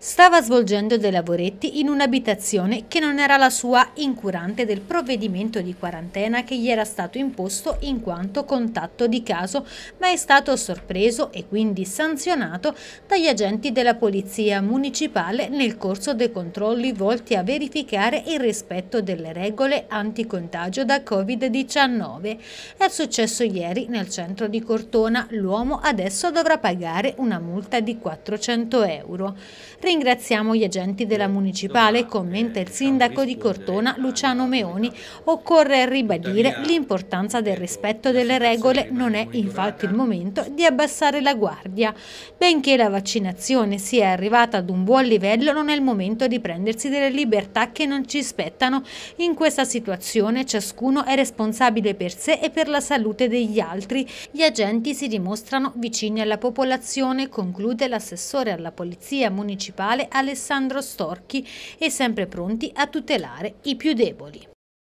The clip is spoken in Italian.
Stava svolgendo dei lavoretti in un'abitazione che non era la sua, incurante del provvedimento di quarantena che gli era stato imposto in quanto contatto di caso, ma è stato sorpreso e quindi sanzionato dagli agenti della Polizia Municipale nel corso dei controlli volti a verificare il rispetto delle regole anticontagio da Covid-19. È successo ieri nel centro di Cortona, l'uomo adesso dovrà pagare una multa di 400 euro. Ringraziamo gli agenti della municipale, commenta il sindaco di Cortona Luciano Meoni. Occorre ribadire l'importanza del rispetto delle regole, non è infatti il momento di abbassare la guardia. Benché la vaccinazione sia arrivata ad un buon livello, non è il momento di prendersi delle libertà che non ci spettano. In questa situazione ciascuno è responsabile per sé e per la salute degli altri. Gli agenti si dimostrano vicini alla popolazione, conclude l'assessore alla polizia municipale municipale Alessandro Storchi e sempre pronti a tutelare i più deboli.